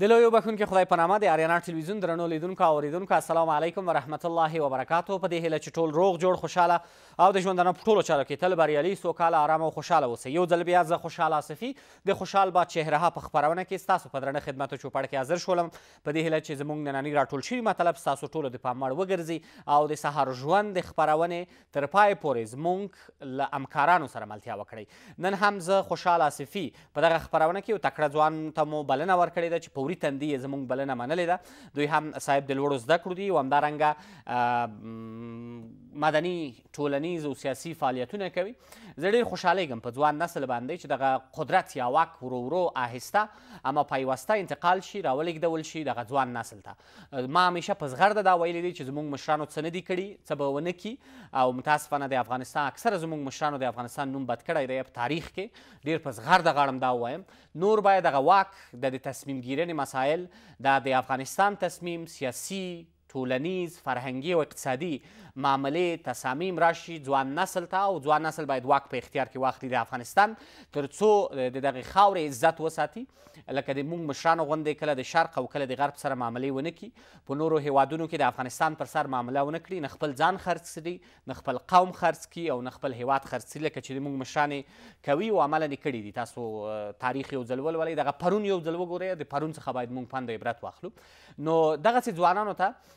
د لویو بخښونکي خدای په نامه د اریانا ټلویزیون درنو لیدونکو او اورېدونکو السلام علیکم ورحمت الله وبرکاتو په دې هیله چې ټول روغ جوړ خوشحاله او د ژوندانه په ټولو چارو کې تل بریالي سوکاله ارام او خوشحاله اوسئ یو ځل بیا زه خوشحال آصفي د خوشحال با چهرهها په خپرونه کې ستاسو په درنه خدمتو چوپړ کې حاضر شولم په دې هیله چې زموږ نننی راټول شوي مطلب ستاسو ټولو د پام وړ وګرځي او د سهار ژوند د خپرونې تر پای پورې زموږ له همکارانو سره ملتیا وکړئ نن هم زه خوشحال آصفي په دغه خپرونه کې یو تکړه ځوان ته مو بلنه ورکړې ده چې په فوري تندې زموږ بلنه منلې ده دوی هم صاحب د لوړو زده کړو دي او همدارنګه مدني ټولنیز او سیاسي فعالیتونه کوي زه ډېر خوشحالېږم په ځوان نسل باندې چې دغه قدرت یا واک ورو ورو آهسته اما پیوسته انتقال شي راولېږدول شي دغه ځوان نسل ته ما همیشه په زغرده دا ویلی دی چې زموږ مشرانو څه نه دي کړي څه به ونه کړي او متاسفانه د افغانستان اکثره زموږ مشرانو د افغانستان نوم بد کړی دی په تاریخ کې ډېر په زغرده غاړم دا ووایم نور باید دغه واک د تصمیم ګیرنې Masael, da de Afganistán, Tasmim, así, ټولنیز فرهنګي او اقتصادي معاملې تصامیم راشي ځوان نسل ته او ځوان نسل باید واک په اختیار کې واخلي د افغانستان تر څو د دغې خاورې عزت وساتي لکه د موږ مشرانو غوندې کله د شرق او کله د غرب سره معاملې ونه کړي په نورو هیوادونو کې د افغانستان پر سر معامله ونه کړي نه خپل ځان خرڅ کړي نه خپل قوم خرڅ کړي او نه خپل هیواد خرڅ کړي لکه چې موږ مشران کوي او عملا یې کړي دي تاسو تاریخ یو ځل ولولئ دغه پرون یو ځل وګورئ د پرون څخه باید موږ پند عبرت واخلو نو دغسې ځوانانو ته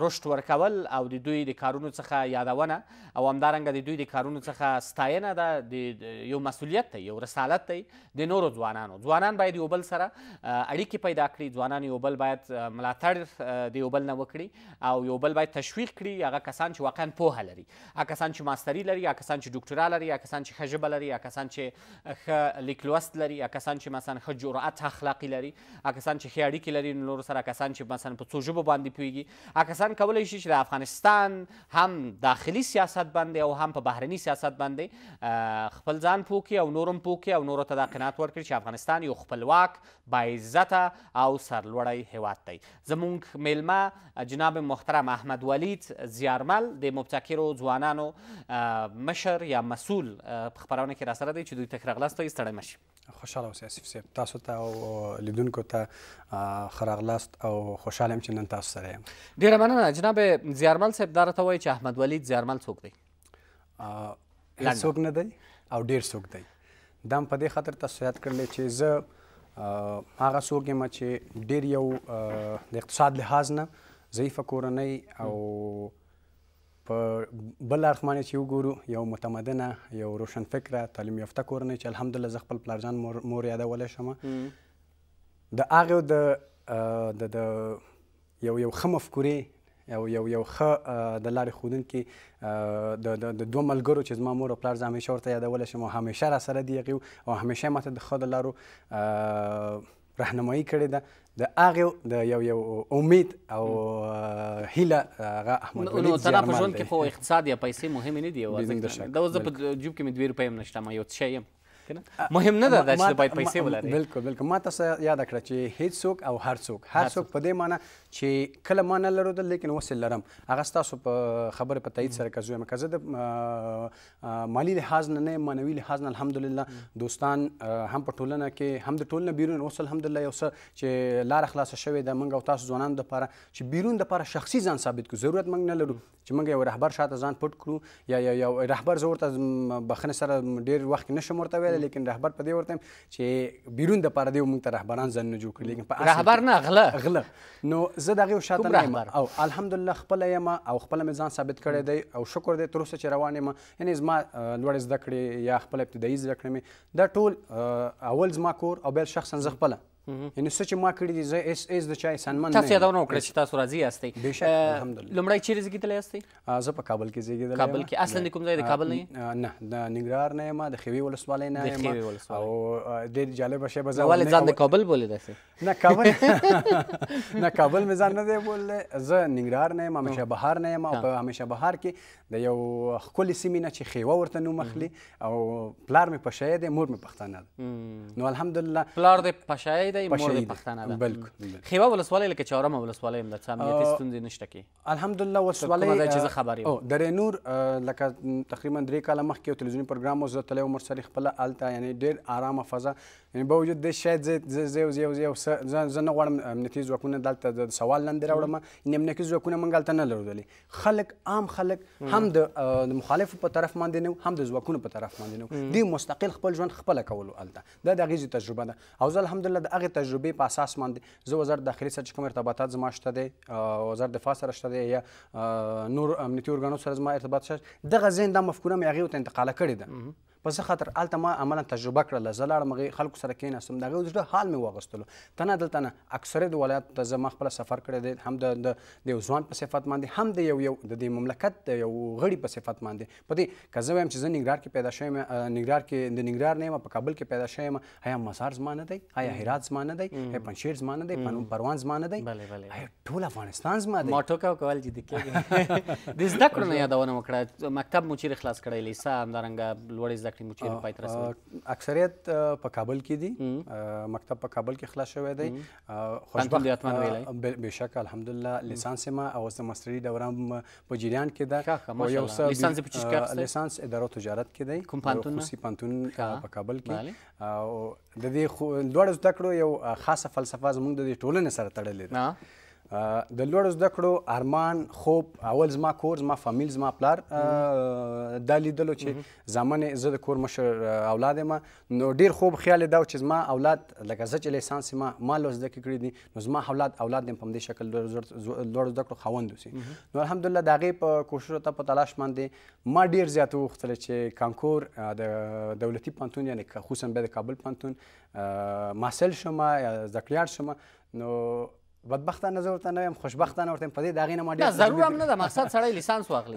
رشد ورکول او د دوی د کارونو څخه یادونه او همدارنګه د دوی د کارونو څخه ستاینه ده د یو مسؤلیت دی یو رسالت دی د نورو ځوانانو ځوانان باید یو بل سره اړیکې پیدا کړي ځوانان یو بل باید ملاتړ د یو بل نه وکړي او یو بل باید تشویق کړي هغه کسان چې واقعا پوهه لري هغه کسان چې ماستري لري هغه کسان چې ډاکټرا لري هغه کسان چې ښه ژبه لري هغه کسان چې ښه لیکلوست لري هغه کسان چې مثلا ښه جرأت اخلاقي لري هغه کسان چې ښه اړیکې لري نو نورو سره کسان چې مثلا په څو ژبو باندې پوهېږي کسان کولی شي چې د افغانستان هم داخلي سیاست باندې او هم په بهرني سیاست باندې خپل ځان پوه کړي او نور هم پوه کړي او نورو ته دا قناعت ورکړي چې افغانستان یو خپلواک باعزته او سرلوړی هیواد دی زموږ میلمه جناب محترم احمد ولید زیارمل د مبتکرو ځوانانو مشر یا مسول خبرونه کې را سره دی چې دوی تک راغلاستئ ستړی مشي خوشاله اوسئ اسف صاحب تاسو ته او لیدونکو ته خراغلاست او خوشاله یم چې نن تاسو سره یم ډیره مننه جناب زیارمل صاحب دا راته وایي چې احمد ولید زیارمل څوک دی هیڅوک نه دی او ډیر څوک دی دا په دې خاطر تاسو یاد کړل چې زه هغه څوک یم چې ډیر یو د اقتصاد لحاظ نه ضعیفه کورنۍ او په بل اړخ باندې چې وګورو یو متمدنه یو روشن فکره تعلیم یافته کورنۍ چې الحمدلله زه خپل پلارجان مور, مور یادولی شم د هغې د د د یو یو ښه مفکورې یو یو یو ښه د لارې ښودونکي د د دوه ملګرو چې زما مور او پلار زه همیشه ورته یادولی شم او همیشه راسره دي هغې او همیشه ماته د ښه د لارو رهنمایي کړې ده د هغه د یو یو امید او هیله هغه احمد ولید نو ترا په ژوند کې خو اقتصاد یا پیسې مهم نه دي دا زه په جوب کې مې 2 روپۍ هم نشته ما یو څه یم مهم نه ده چې باید پیسې ولري بالکل بالکل ما تاسو یاد کړ چې هیڅ څوک او هر څوک هر څوک په دې معنی چې کله ما نه لرو دل لیکن وسه لرم هغه تاسو په خبره په تایید سره کوي مکه زه د مالی لحاظ نه نه مانوي لحاظ نه الحمدلله دوستان هم په ټولنه کې هم د ټولنه بیرون اوس الحمدلله یو څه چې لار خلاص شوې د منګ او تاسو ځوانانو لپاره چې بیرون د لپاره شخصي ځان ثابت کو ضرورت منګ نه لرو چې منګ یو رهبر شاته ځان پټ کړو یا یو رهبر زورته بخنه سره ډیر وخت نشم ورته ویل لیکن رهبر په دې ورته چې بیرون د پاره دی مونږ ته رهبران ځان نه جوړ کړ لیکن په رهبر نه غله غله نو زه دغه یو شاته نه یم او الحمدلله خپل یم او خپل مې ځان ثابت کړی دی او شکر دی تر اوسه چې روان یم یعنی زما لوړ زده کړې یا خپل ابتدایي زده کړې مې دا ټول اول زما کور او بل شخصا زه خپله یعنی څه چې ما کړی دي زه اس اس د چای سنمن تاسو یادونه وکړه چې تاسو راځي یاستئ لمړی چیرې زیږیدلی یاستئ زه په کابل کې زیږیدلی کابل کې اصلا د کوم ځای د کابل نه نه د ننګرهار نه یم د خوي ولسوالۍ نه یم او ډېر جالبه شی به زه ولې ځان د کابل بولې داسې نه کابل نه کابل مې ځان نه دی بوللی زه ننګرهار نه یم همیشه بهار نه یم او په همیشه بهار کې د یو ښکلې سیمې نه چې خیوه ورته نوم اخلي او پلار مې پشی دی مور مې پښتانه ده نو الحمدلله پلار دې پشی پشهی دی مور د پښتانه ده بلکل خیوه ولسوالۍ لکه چهارمه ولسوالۍ هم ده څه امنیتي ستونزې نشته کې الحمدلله ولسوالۍ کومه ځای چې زه خبر یم درې نور لکه تقریبا درې کاله مخکې یو تلویزیوني پروګرام و زه تللی وم ورسره خپله هلته یعنې ډېر ارامه فضا یعنې باوجود دې شاید زه زه یو یو یو زه نه غواړم امنیتي ځواکونه دلته د سوال لاندې راوړم یعنې امنیتي ځواکونه موږ هلته نه لرلې خلک عام خلک هم د مخالفو په طرف باندې نه هم د ځواکونو په طرف باندې نه دوی مستقل خپل ژوند خپله کولو هلته دا د هغې تجربه ده او زه الحمدلله د هغه تجربه په اساس باندې زه وزارت داخلي سره کوم ارتباطات زما شته دي وزارت دفاع سره شته دي یا نور امنیتي ارګانو سره زما ارتباط شته دغه ځین د مفکوره مې هغه ته انتقال کړی ده په څه خاطر الته ما عملا تجربه کړل زه لاړم هغې خلکو سره کېناستم د هغې د زړه حال مې واغوستلو تنه دلته نه اکثرې د ولایاتو ته زه ما خپله سفر کړی دی هم د د یو ځوان په صفت باندې هم د یو یو د دې مملکت د یو غړي په صفت باندې په دې که زه وایم چې زه ننګرهار کې پیدا شوی یم ننګرهار کې د ننګرهار نه یم په کابل کې پیدا شوی یم آیا مزار زما نه دی آیا هرات زما نه دی آیا پنجشیر زما نه دی پروان زما نه دی آیا ټول افغانستان زما دی ما ټوکه کول جدي کېږي د زده کړو نه یادونه وکړه مکتب مو چیرې خلاص کړی لیسه همدارنګه لوړې زده زده کړې مو چیرې پای ته رسولې اکثریت په کابل کې دي مکتب په کابل کې خلاص شوی دی خوشبخت بشک الحمدلله لیسانس ما او د ماستری دوران په جریان کې ده او یو څه لیسانس په چیز کې لیسانس اداره تجارت کې دی کوم پانتون خصوصي پانتون په کابل کې او د دې دوه زده کړو یو خاصه فلسفه زموږ د ټولنې سره تړلې ده د لوړ زده کړو ارمان خوب اول زما کور زما فامیل زما پلار دا لیدلو چې زمانه زه د کور مشر اولاد ما نو ډیر خوب خیال دا چې زما اولاد لکه زه چې لیسانس ما ما لوړ زده کړې دي نو زما اولاد اولاد هم په دې شکل لوړ زده کړو خوند وسی نو الحمدلله دا غي په کوشش ته په تلاش باندې ما ډیر زیات وختل چې کانکور د دولتي پانتون یعنی خصوصا به د کابل پانتون ماسل شمه یا زکلیار شمه نو بدبختانه زه ورته نه وایم خوشبختانه ورته په دې د هغې نه ما ډېر ضرور هم نه ده مقصد سړی لیسانس واخلي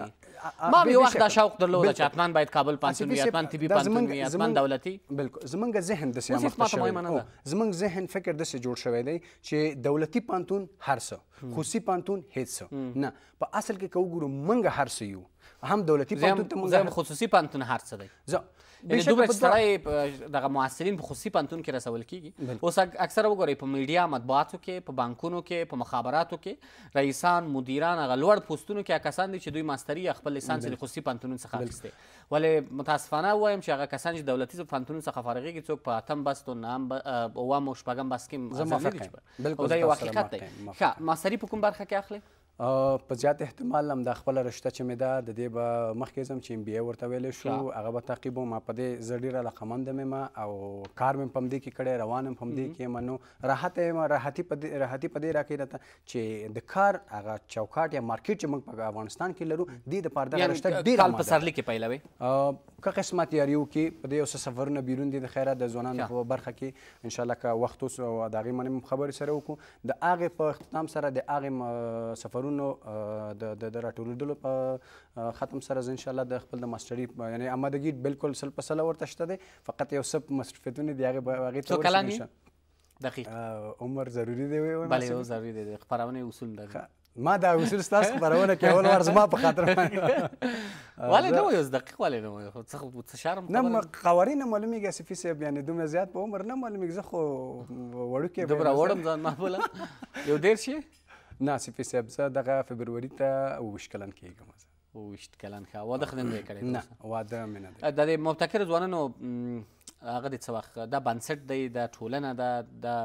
ما یو وخت دا شوق درلوده چې حتما باید کابل پانتون وي حتما طبي پانتون وي حتما دولتي بالکل زمونږ ذهن داسې زمونږ ذهن فکر داسې جوړ شوی دی چې دولتي پانتون هر څه خوسي پانتون هیڅ نه په اصل کې کوګورو منګه هر څه یو هم دولتي پانتون ته منګه خصوصي پانتون هر څه دی یعنی دومره ستړی دغه محصلین په خصوصي پانتون کې رسول کیږي اوس اکثره وګورئ په میډیا مطبوعاتو کې په بانکونو کې په مخابراتو کې رئیسان مدیران هغه لوړ پوستونو کې هغه کسان دي چې دوی ماستري خپل لیسانس د خصوصي پانتونونو څخه اخیستی ولې متاسفانه وایم چې هغه کسان چې دولتي پانتونونو څخه فارغېږي څوک په اتم بست او نهم اووم او شپږم بست کې مسافر کیږي دا یو حقیقت دی ښه سری په کوم برخه کې اخلي په زیات احتمال هم د خپل رشته چې مې ده د دې به مخکې ځم چې ام بی ای ورته ویلی شو هغه به تعقیب ما په دې زه ډېره علاقمنده مې ما او کار مې په همدې کې کړی روان هم په همدې کې یم نو راحت یم راحتي په دې راحتي په دې راکوي راته چې د کار هغه چوکاټ یا مارکیټ چې موږ په افغانستان کې لرو دې دپاره دغه رشته ډېره کال پسرلي کې پیلوي که قسمت یاریو کې په دې اوسه سفرونه بیرون دي د خیره د ځوانانو په برخه کې ان شاء الله که وخت اوس او د هغې باندې خبرې سره وکړو د هغې په اختتام سره د هغې سفرونو د د راټولېدلو په ختم سره زه ان شاء الله د خپل د ماسټري یعنې آمادګي بالکل سل په سله ورته شته دی فقط یو څه مصرفیتونه دي هغې هغې ته ورسېږو دقیق عمر ضروری دی بله ضروری دی خپرونې اصول دغه ما دا اصول ستاسو خبرونه کې اول ورځ ما په خاطر والله نو یو دقیق والله نو څه شرم نه ما قوارین معلومیږي سفي صاحب یعنی دومره زیات په عمر نه معلومیږي زه خو وړو کې دومره وړم ځان ما بوله یو ډیر شي نه سفي صاحب زه دغه فبروري ته وشکلن کېږم وشت کلن ښه واده خدای نه کړی نه واده مینه ده د مبتکر ځوانانو هغه د څه وخت دا بنسټ دی دا ټولنه ده دا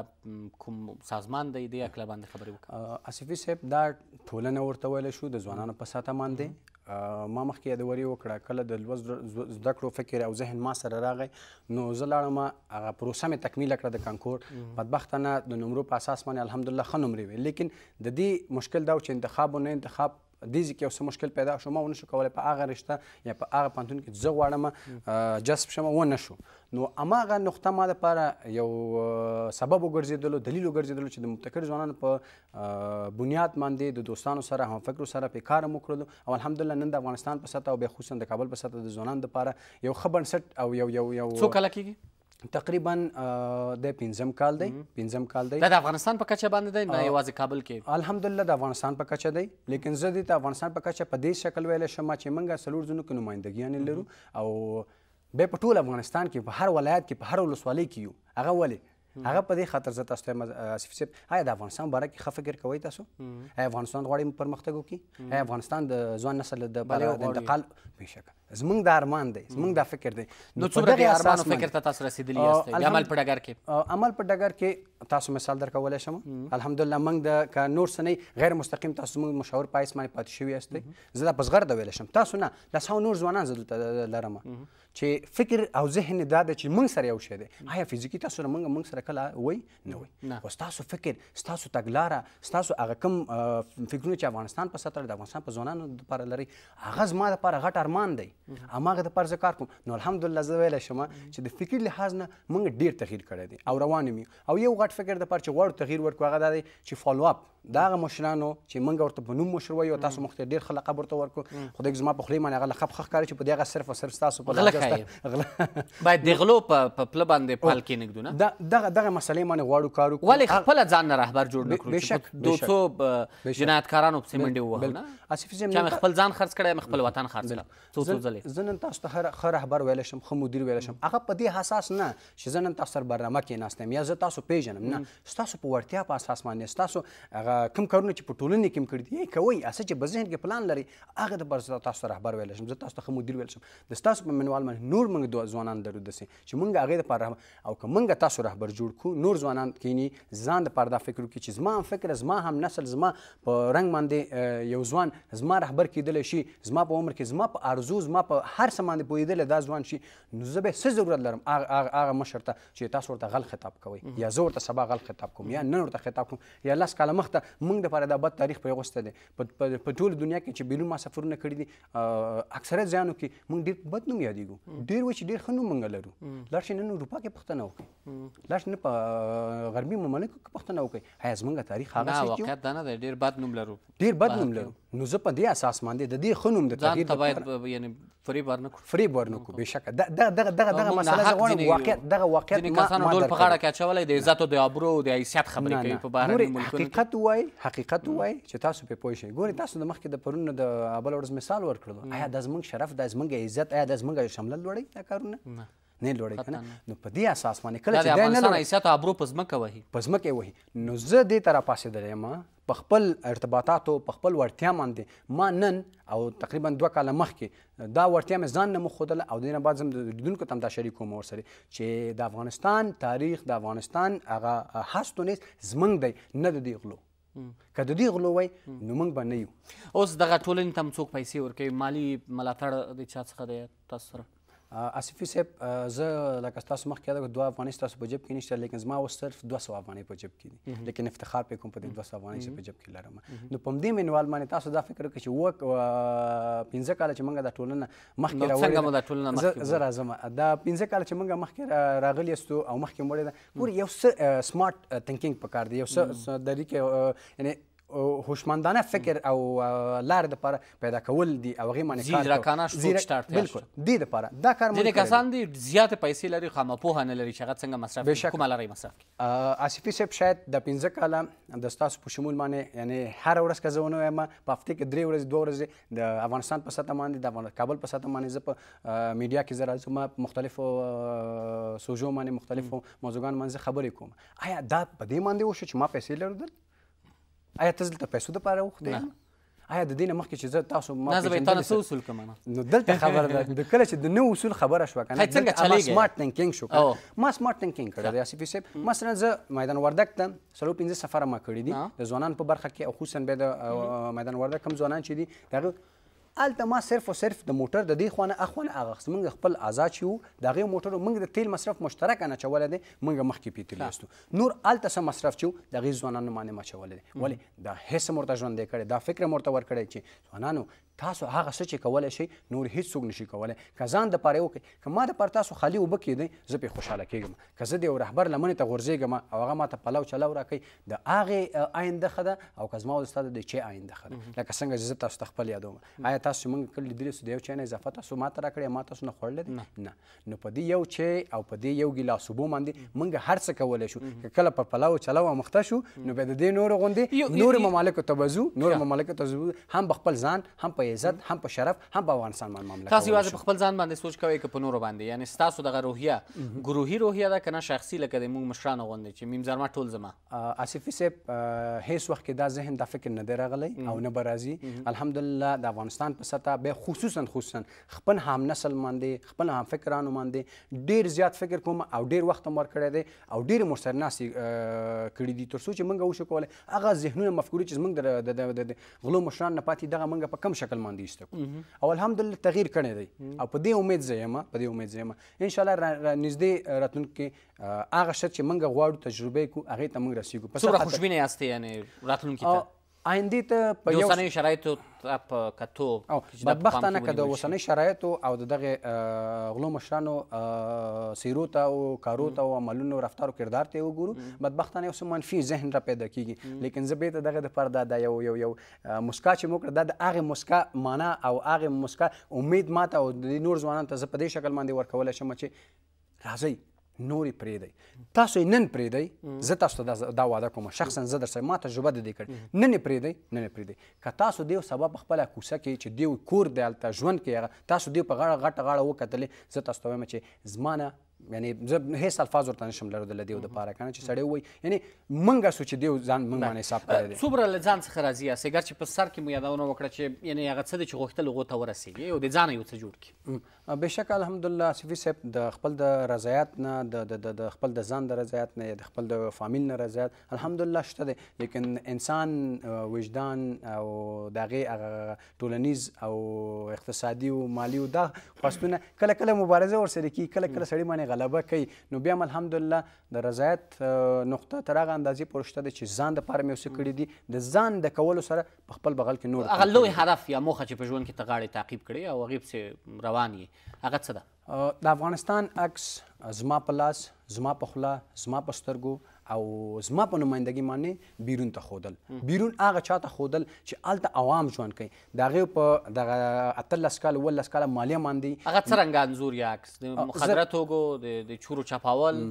کوم سازمان دی دې هکله باندې خبرې وکړه اسفي صاحب دا ټولنه ورته ویلی شو د ځوانانو په ساته باندې ما مخکې یادوري وکړه کله د لوز زده کړو فکر او ذهن ما سره راغی نو زه لاړم هغه پروسه مې تکمیل کړه د کانکور بدبختانه د نمرو په اساس باندې الحمدلله ښه نمرې وې لیکن د دې مشکل دا و چې انتخاب و نه انتخاب دې ځکه یو څه مشکل پیدا شو ما ونه شو کولای په هغه رشته یا په هغه پانتون کې زه غواړم جذب شم ونه شو نو اماغه نقطه ما لپاره یو سبب وګرځیدلو دلیل وګرځیدلو چې د مبتکر ځوانانو په بنیاد باندې د دوستانو سره هم فکر سره په کار مو کړل او الحمدلله نن د افغانستان په سطح او به خصوصا د کابل په سطح د ځوانانو لپاره یو خبر سټ او یو یو یو څو کله کیږي تقریبا د پنځم کال دی پنځم کال دی دا د افغانستان په کچه باندې دی نه یوازې کابل کې الحمدلله د افغانستان په کچه دی لیکن زه د افغانستان په کچه په دې شکل ویل شم چې منګه سلور زونو کې نمائندګیان لرو او به په ټول افغانستان کې په هر ولایت کې په هر ولسوالۍ کې یو هغه ولې هغه په دې خاطر زه تاسو ته اسف سیب آیا د افغانستان باره کې خفه فکر کوي تاسو آیا افغانستان غواړي پرمختګ وکړي آیا افغانستان د ځوان نسل د انتقال بهشکه زمونږ د ارمان دی زمونږ د فکر دی نو څومره د ارمان فکر ته تاسو رسیدلی یاست عمل په ډګر کې عمل په ډګر کې تاسو مثال درکولای شم الحمدلله موږ د ک نور سنې غیر مستقیم تاسو موږ مشاور پایس باندې پاتې شوی یاست زه د پسغر د ویل شم تاسو نه د څو نور ځوانان زدل لرم چې فکر او ذهن دا چې موږ سره یو شې دی آیا فزیکی تاسو موږ موږ سره سره کله وای نه وای او تاسو فکر تاسو تګلاره تاسو هغه کوم فکرونه چې افغانستان په سطح د افغانستان په ځوانانو لپاره لري هغه زما لپاره غټ ارمان دی اماغه د پرځ کار کوم نو الحمدلله زه ویل شم چې د فکر لحاظ نه موږ ډیر تغییر کړی دی او روان مې او یو غټ فکر د پرچ غوړ تغییر ورکو هغه دی چې فالو اپ دا هغه مشرانو چې موږ ورته په نوم مشروي او تاسو مخته ډیر خلک ورته ورکو خدای زما په خلی باندې هغه لقب خخ کړی چې په دغه صرف او صرف تاسو په لږه غلا باید د غلو په پله باندې پال کې نګدونه دا دغه دغه مسلې باندې غواړو کار وکړو ولې خپل ځان نه رهبر جوړ نکړو چې دوتو جنایتکارانو په منډي ووهل نه اسف زم چې خپل ځان خرڅ کړم خپل وطن خرڅ کړم څو څو ځلې زنن تاسو ته هر رهبر ویل شم خو مدیر ویل شم هغه په دې حساس نه چې زنن تاسو سره برنامه کې ناستم یا زه تاسو پیژنم نه تاسو په ورتیا په اساس باندې تاسو هغه کوم کارونه چې په ټولنې کې کړی دي کوي اسه چې په ذهن کې پلان لري هغه د برزه تاسو رهبر ویل شم زه تاسو ته مدیر ویل شم د تاسو په منوال باندې نور موږ ځوانان درو دسي چې موږ هغه د پر او کوم موږ تاسو رهبر جوړ کو نور ځوانان کینی ځان د پاره دا فکر وکړي چې زما فکر زما هم نسل زما په رنګ باندې یو ځوان زما رهبر کیدل شي زما په عمر کې زما په ارزو زما په هر څه باندې پویدل دا ځوان شي نو زه به څه ضرورت لرم هغه هغه مشر ته چې تاسو ورته غل خطاب کوي یا زه ورته سبا غل خطاب کوم یا نن ورته خطاب کوم یا لاس کاله مخته موږ د پاره دا بد تاریخ پیغوسته دي په ټول دنیا کې چې بیلون ما سفرونه کړی دي اکثره ځانو کې موږ ډیر بد نوم یادېږو ډیر و چې ډیر خنو منګ لرو لاش نن اروپا کې پښتنه وکړي لاش نه په غربي مملکو کې پښتنه وکړي هیا زمونږ تاریخ هغه څه دی واقعیت دا نه دی ډیر بد نوم لرو ډیر بد نوم لرو نو زه په دې اساس باندې د دې خنوم د تغییر لپاره یعنی فریب ورنکړو فریب ورنکړو بهشکه دغه دغه دغه دغه مسله زه غواړم واقعیت دغه واقعیت ما کسانو ډول په غاړه کې اچولې د عزت او د ابرو او د حیثیت خبرې کوي په بهرنیو ملکونو حقیقت وای حقیقت وای چې تاسو په پوه شئ ګوري تاسو د مخکې د پرونه د ابل ورځ مثال ورکړلو آیا د زمنګ شرف د زمنګ عزت آیا د زمنګ شمله لوړی دا کارونه نه نه لوړی کنه نو په دې اساس باندې کله چې د افغانستان حیثیت ابرو په ځمکه وهي په ځمکه وهي نو زه دې ته راپاسېدلی یم په خپل ارتباطاتو په خپل وړتیا باندې ما نن او تقریبا دوه کاله مخکې دا وړتیا مې ځان نه مخودله او دینه بعد زم لیدونکو تم دا شریک کوم ورسره چې د افغانستان تاریخ د افغانستان هغه هستونیس زمنګ دی نه د دی غلو که د دې غلو وای نو موږ به نه یو اوس دغه ټولنې ته څوک پیسې ورکوي مالی ملاتړ د چا څخه دی تاسو سره اسفي صاحب زه لکه تاسو مخکې یاد دوه افغانۍ ستاسو په جیب کې نشته لیکن زما اوس صرف 200 افغانۍ په جیب کې دي لیکن افتخار پې کوم په دې 200 افغانۍ چې په جیب کې لرم نو په دې منوال باندې تاسو دا فکر وکړئ چې و پنځه کال چې موږ د ټولنه مخکې راوړل څنګه مو د ټولنه مخکې زه راځم دا پنځه کال چې موږ مخکې راغلی یستو او مخکې مړې ده پور یو سمارټ تھنکینګ پکار دی یو څه د دې کې یعنی هوشمندانه فکر او لار د پر پیدا کول دي او غي معنی کار ځیرکانه سوچ ټارټ بالکل دې د پر دا کار مونږ کسان دي زیات پیسې لري خامه په نه لري چې څنګه مصرف کوم لري مصرف اسیفي سپ شاید د 15 کاله د ستاسو په شمول باندې یعنی هر ورځ کزونه یم په هفته کې درې ورځې دوه ورځې د افغانستان په ساته باندې د کابل په ساته باندې زپ میډیا کې زرا زما مختلفو سوجو باندې مختلفو موضوعګان باندې خبرې کوم آیا دا په دې باندې وشو چې ما پیسې لرل آیا ته دلته پیسو د پاره وخته آیا د دینه مخکې چې زه تاسو ما نه زه به تاسو اصول کوم نو دلته خبره ده د کله چې د نو اصول خبره شو کنه څنګه چلیږي سمارټ تھینکینګ شو ما سمارټ تھینکینګ کړی دی اسفي صاحب مثلا زه میدان وردک ته سلو پنځه سفر ما کړی دي د ځوانان په برخه کې او خصوصا به د میدان وردک کم ځوانان چې دي دغه الته ما صرف او صرف د موټر د دې خوانه اخونه هغه موږ خپل آزاد شو د هغه موټر موږ د تیل مصرف مشترک نه چول دي موږ مخکې پیتلی یاستو نور الته سم مصرف چو د غي ځوانانو باندې ما چول دي ولی دا هیڅ مرته ژوند کړي دا فکر مرته ور کړي چې ځوانانو تاسو هغه څه چې کولای شئ نور هیڅوک نشي کولای که ځان د پاره وکړي که ما د پر تاسو خالي وبه کېدی زه پې خوشاله کېږم که زه د یو رهبر لمنې ته غورځېږم او هغه ماته پلو چلو راکوي د هغې آینده ښه ده او که زما او ستا د د چې آینده ښه ده لکه څنګه چې زه تاسو ته خپل یادوم آیا تاسو موږ کله لیدلی سو د یو چای نه اضافه تاسو ما ته راکړې ما تاسو نه خوړلی دی نه نو په دې یو چای او په دې یو ګیلاس اوبو باندې موږ هر څه کولی شو که کله په پلو چلو امخته شو نو بیا د دې نورو غوندې نورو ممالکو ته به ځو نورو ممالکو ته هم به خپل ځان هم په په عزت هم په شرف هم په افغانستان باندې معامله تاسو یوازې په خپل ځان باندې سوچ کوئ که په نورو باندې یعنی ستاسو دغه روحیه ګروهي روحیه ده که نه شخصي لکه د موږ مشرانو غوندې چې میم زرما ټول زما آصفي صاحب هیڅ وخت کې دا ذهن دا فکر نه دی راغلی او نه به راځي الحمدلله د افغانستان په سطح به خصوصا خصوصا خپل هم نسل باندې خپل هم فکرانو باندې ډیر زیات فکر کوم او ډیر وخت مور کړی دی او ډیر مور سره ناسي کړی دي ترڅو چې موږ وشو کولای هغه ذهنونه مفکوري چې موږ د غلو مشران نه پاتې دغه موږ په کم شکل مهندیش ته او الحمدلله تغییر کړی دی او په دې امید زه یم په دې امید زه یم ان شاء الله نږدې راتلونکي هغه شت چې موږ غواړو تجربه کو هغه ته موږ رسیدو په څومره خوشبینه یاست یعنی راتلونکي ته آینده ته په یو اوسنۍ شرایطو په کتو بدبختانه که د اوسنۍ شرایطو او د دغه غلو مشرانو سیرو ته او کارو ته او عملونو رفتار او کردار ته وګورو بدبختانه اوس منفي ذهن را پیدا کیږي لیکن زه بیرته دغه دپاره دا د یو یو یو مسکا چې مو کړه دا د هغې مسکا معنا او هغې مسکا امید ماته او د نور ځوانانو ته زه په دې شکل باندې ورکولی شم چې راځئ نوري پرېدی تاسو یې نن پرېدی زه تاسو ته دا وعده کوم شخصا زه درسره ما تجربه د دې کړې نن یې پرېدی نن یې پرېدی که تاسو دیو سبا په خپله کوڅه کې چې دیو کور دی هلته ژوند کې هغه تاسو دیو په غاړه غټه غاړه وکتلې زه تاسو ته وایم چې زما نه یعنی زه هیڅ الفاظ ورته نشم لرو د لدیو د پاره کنه چې سړی وای یعنی منګه سوچ دی ځان منګ باندې حساب کړی دی څوبره لزان څخه راضی اسه ګر چې په سر کې مو یادونه وکړه چې یعنی هغه څه چې غوښتل غو ته ورسیږي او د ځان یو څه جوړ کی بهشکه الحمدلله سفی صاحب د خپل د رضایت نه د د خپل د ځان د رضایت نه د خپل د فامیل نه رضایت الحمدلله شته دی لیکن انسان وجدان او دغه هغه ټولنیز او اقتصادي او مالی او دا خاصونه کله کله مبارزه ورسره کی کله کله سړی باندې غلبه کوي نو بیا هم الحمدلله د رضایت نقطه تر هغه اندازې پورې شته چې ځان دپاره مې اوسه کړي دي د ځان د کولو سره په خپل بغل کې نور هغه لوی هدف یا موخه چې په ژوند کې ته غاړې تعقیب کړې او هغې پسې روان یې هغه څه ده د افغانستان عکس زما په لاس زما په خوله زما په سترګو او زما په نمائندګي باندې بیرون ته خودل بیرون هغه چاته خودل چې الته عوام ژوند کوي دغه په د اتلس کال ول کال مالیه باندې هغه څنګه انزور یا عکس د مخدرات وګو د چورو چپاول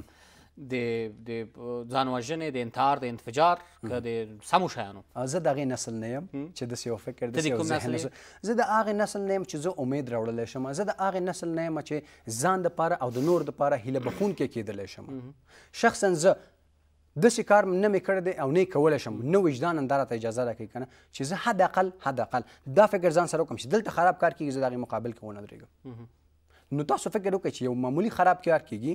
د د ځانوژنې د انتحار د انفجار که د سمو شیانو زه دغه نسل نه یم چې د سیو فکر د سیو ذهن زه د هغه نسل نه یم چې زه امید راوړل شم زه د هغه نسل نه یم چې ځان د پاره او د نور د پاره هیله بخون کې کېدل شم شخصا زه داسې کار نه مې کړی دی او نه یې کولی شم نه وجدان همدا راته اجازه راکوي که نه چې زه حداقل حداقل دا فکر ځان سره وکړم چې دلته خراب کار کېږي زه د هغې مقابل کې ونه درېږم نو تاسو فکر وکړئ چې یو معمولي خراب کار کېږي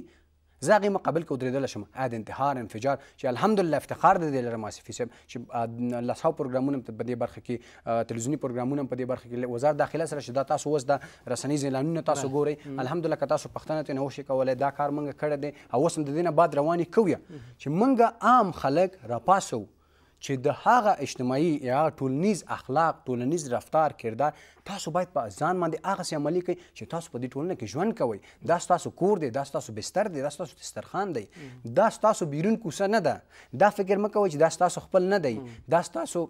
زه هغې مقابل کې ودرېدلی شم د انتحار انفجار چې الحمدلله افتخار دی د لره ماسفي صاحب چې لسهاو پروګرامونه په دې برخه کې تلویزیوني پروګرامونه په دې برخه کې وزارت داخله سره چې دا تاسو اوس د رسنیز اعلانونه تاسو ګورئ الحمدلله که تاسو پښتنه ته نه وشي کولی دا کار موږ کړی دی او اوس هم د دې نه بعد روانې کوو چې موږ عام خلک راپاسو چې د هغه اجتماعي یا ټولنیز اخلاق ټولنیز رفتار کردار تاسو باید په ځان باندې هغه سي عملي کړئ چې تاسو په دې ټولنه کې ژوند کوئ دا تاسو کور دی دا تاسو بستر دی دا تاسو دسترخوان دی دا تاسو بیرون کوسه نه ده دا فکر مکوئ چې دا تاسو خپل نه دی دا تاسو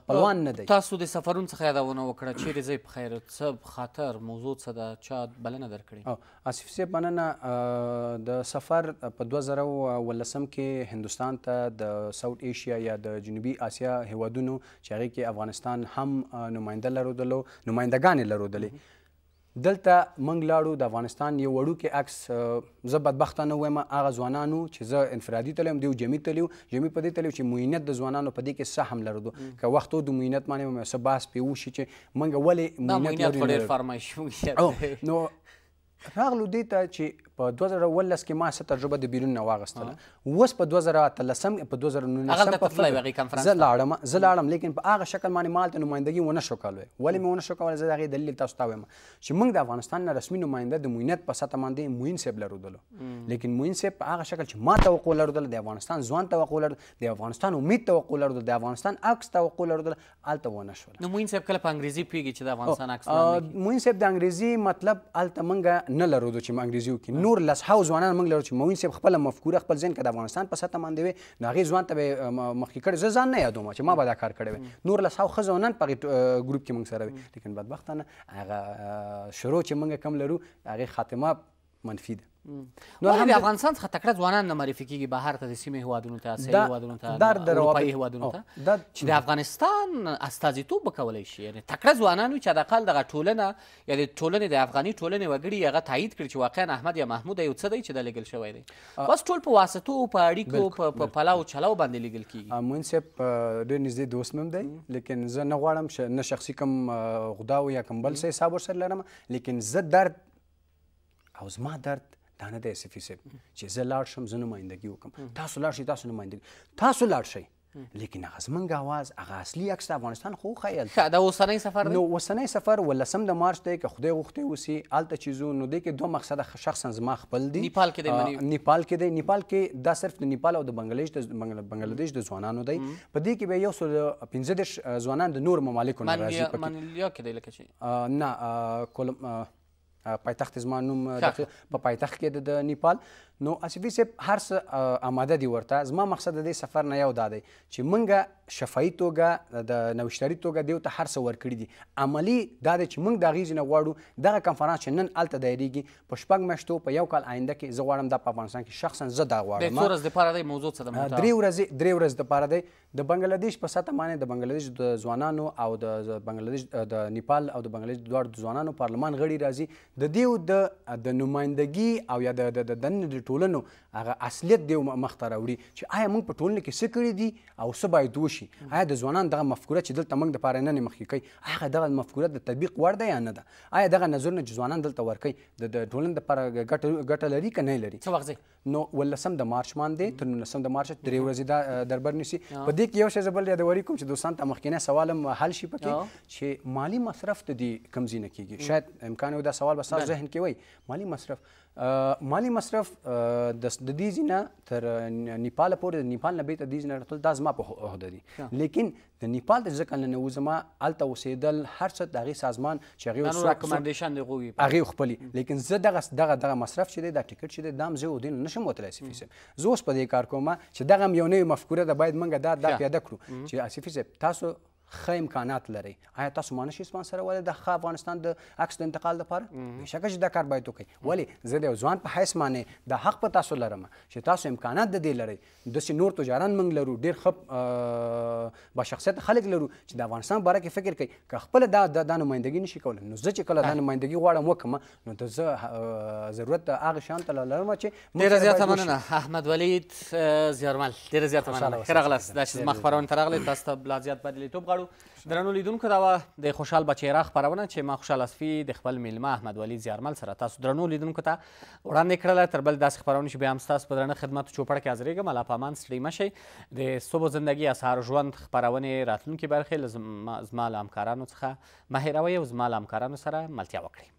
خپلوان نه دی تاسو د سفرون څخه یادونه وکړه چیرې ځئ په خیر څه خاطر موضوع څه ده چا بلنه درکړې اسف صاحب مننه د سفر په 2013 کې هندستان ته د ساوث ایشیا یا د جنوبي آسیا هیوادونو چې هغې کې افغانستان هم نماینده لرودلو نمایندګانې لرودلې دلته منګ لاړو د افغانستان یو وړوکی عکس زه بدبختانه وایم هغه ځوانانو چې زه انفرادي تلم دیو جمی تلیو جمی په دې تلیو چې موینت د ځوانانو په دې کې سهم لرلو که وخت د موینت باندې مې څه باس پیو شي چې منګ ولې موینت لري نو راغلو دې ته چې په 2012 کې ما څه تجربه د بیرون نه واغستله اوس په 2013 په 2019 په فلای وغي کانفرنس زه لاړم زه لاړم لیکن په هغه شکل باندې مالته نمائندګي ونه شو کولای ولی مې ونه شو کولای زه دغه دلیل تاسو ته وایم چې موږ د افغانستان نه رسمي نمائنده د موینت په ساته باندې موین سیب لرودلو لیکن موین سیب په هغه شکل چې ما توقع لرودل د افغانستان ځوان توقع لرودل د افغانستان امید توقع لرودل د افغانستان عکس توقع لرودل الته ونه شو نو موین سیب کله په انګریزي پیږي چې د افغانستان عکس موین سیب د انګریزي مطلب الته منګه نه لرودو چې انګریزي وکړي نور لس هاو ځوانان موږ لرو چې موین صاحب خپل مفکوره خپل ځین کې د افغانستان په سطح باندې وي نو هغه ځوان ته مخکې کړ زه ځان نه یادوم چې ما به دا کار کړی وي نور لس هاو خزونن په ګروپ کې موږ سره وي لیکن بدبختانه هغه شروع چې موږ کم لرو هغه خاتمه منفی ده نو هم د افغانستان څخه تکړه ځوانان نه معرفي کیږي بهر ته د سیمې هوادونو ته اسیایي هوادونو ته اروپایي هوادونو ته چې د افغانستان استازیتوب وکولی شي یعنې تکړه ځوانان وي چې حداقل دغه ټولنه یا د ټولنې د افغاني ټولنې وګړي هغه تایید کړي چې واقعا احمد یا محمود یو څه دی چې دا لیږل شوی دی بس ټول په واسطو په اړیکو په پلاو چلاو باندې لیږل کیږي موین صاحب ډېر نږدې دوست مم دی لیکن زه نه غواړم نه شخصي کوم غدا یا کوم بل څه حساب ورسره لرم لیکن زه درد او زما درد دا نه دی سفي صاحب چې زه لاړ شم زه نمایندګي وکړم تاسو لاړ شئ تاسو نمایندګي تاسو لاړ شئ لیکن هغه زمونږ اواز هغه اصلي عکس د افغانستان خو خیال دا اوسنۍ سفر دی نو اوسنۍ سفر ولسم د مارچ دی که خدای غوښتي وسی الته چیزو نو دی کې دوه مقصد شخصا زما خپل دی نیپال کې دی نیپال کې دی نیپال کې دا صرف د نیپال او د بنگلاديش د بنگلاديش د ځوانانو دی په دې کې به یو سل 15 ځوانان د نور ممالکو نه راځي پکې منلیا کې دی لکه چې نه کولم پایتخت زما نوم په پایتخت کې د نیپال نو اسفي صاحب هر څه آماده دي ورته زما مقصد د دې سفر نه یو دا دی چې مونږه شفاهي توګه د نوشتري توګه دیو ته هر څه ورکړي دي عملی دا دی چې مونږ د غیز نه غواړو دغه کنفرانس چې نن الته دایریږي په شپږ میاشتو په یو کال آینده کې زه غواړم د افغانستان کې شخصا زه دا غواړم د څورز د پاره د موضوع سره متعلق درې ورځې درې ورځې د پاره دی د بنگلاديش په ساته باندې د بنگلاديش د ځوانانو او د بنگلاديش د نیپال او د بنگلاديش دوه ځوانانو پارلمان غړي راځي د دیو د د نمائندګي او یا د د دن د ټولنو هغه اصلیت دی مخته راوړي چې آیا موږ په ټولنه کې څه کړي دي او څه باید وشي آیا د ځوانان دغه مفکوره چې دلته موږ د پاره نه مخکې کوي هغه دغه مفکوره د تطبیق وړ ده یا نه ده آیا دغه نظرونه چې ځوانان دلته ورکوي د ټولنې لپاره ګټه ګټه لري که نه لري څه وخت نو ولسم د مارچ باندې تر نولسم د مارچ درې ورځې دا دربر نیسي په دې کې یو شی زبل یادوري کوم چې دوستان ته مخکینه سوال هم حل شي پکې چې مالی مصرف ته دي کمزینه کیږي شاید امکان یو دا سوال به تاسو ذهن کې وای مالی مصرف مالی مصرف د د دې زینه تر نیپال پورې د نیپال نه بیت د دې زینه ټول دا زما په عہده دي لیکن د نیپال د ځکه نه وزما الته وسیدل هر څه دغه سازمان چې غو سو ریکمنډیشن دی غوي هغه خپل لیکن زه دغه دغه دغه مصرف شیدې د ټیکټ شیدې دام زه ودین نشم وتلای سی فیسه زه اوس په دې کار کوم چې دغه یو نوې مفکوره ده باید منګه دا دا پیاده کړو چې اسی فیسه تاسو خه امکانات لري آیا تاسو مانه شي سپانسر ولې د خه افغانستان د عکس د انتقال لپاره بشکه چې دا کار باید وکړي ولی زه د ځوان په حیث مانې د حق په تاسو لرم چې تاسو امکانات د دې لري د سي نور تجاران موږ لرو ډیر خپ با شخصیت خلک لرو چې د افغانستان باره کې فکر کوي که خپل دا د نمائندګي نشي کولای نو زه چې کله د نمائندګي غواړم وکم نو د زه ضرورت هغه شان ته لرم چې ډیر زیاته مننه احمد ولید زیارمل ډیر زیاته مننه خیر غلاس دا چې مخبرون ترغلی تاسو ته بلا زیات بدلی توپ ولاړو درنو لیدونکو دا وه د خوشحال بچیرا خپرونه چې ما خوشحال اسفي د خپل میلمه احمد ولی زیارمل سره تاسو درنو لیدونکو ته وړاندې کړله تر بل داسې خپرونې چې بیا هم ستاسو په درنه خدمت چوپړ کې حاضرېږم الله په امان ستړي مه شئ د صبح زندګي اسهار ژوند خپرونې راتلونکي برخې له زما له همکارانو څخه مه هیروئ او زما له همکارانو سره ملتیا وکړئ